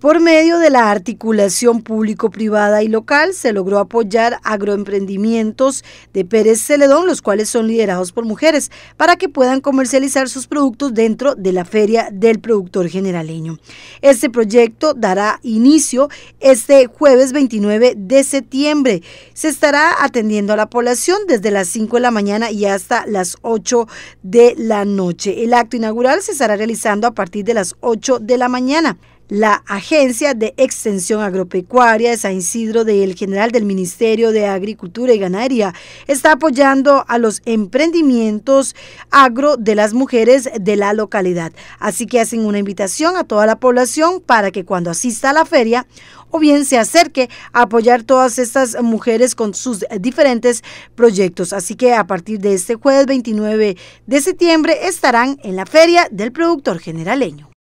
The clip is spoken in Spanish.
Por medio de la articulación público-privada y local se logró apoyar agroemprendimientos de Pérez Celedón, los cuales son liderados por mujeres, para que puedan comercializar sus productos dentro de la Feria del Productor Generaleño. Este proyecto dará inicio este jueves 29 de septiembre. Se estará atendiendo a la población desde las 5 de la mañana y hasta las 8 de la noche. El acto inaugural se estará realizando a partir de las 8 de la mañana. La Agencia de Extensión Agropecuaria de San Isidro del General del Ministerio de Agricultura y Ganadería está apoyando a los emprendimientos agro de las mujeres de la localidad. Así que hacen una invitación a toda la población para que cuando asista a la feria o bien se acerque a apoyar todas estas mujeres con sus diferentes proyectos. Así que a partir de este jueves 29 de septiembre estarán en la Feria del Productor Generaleño.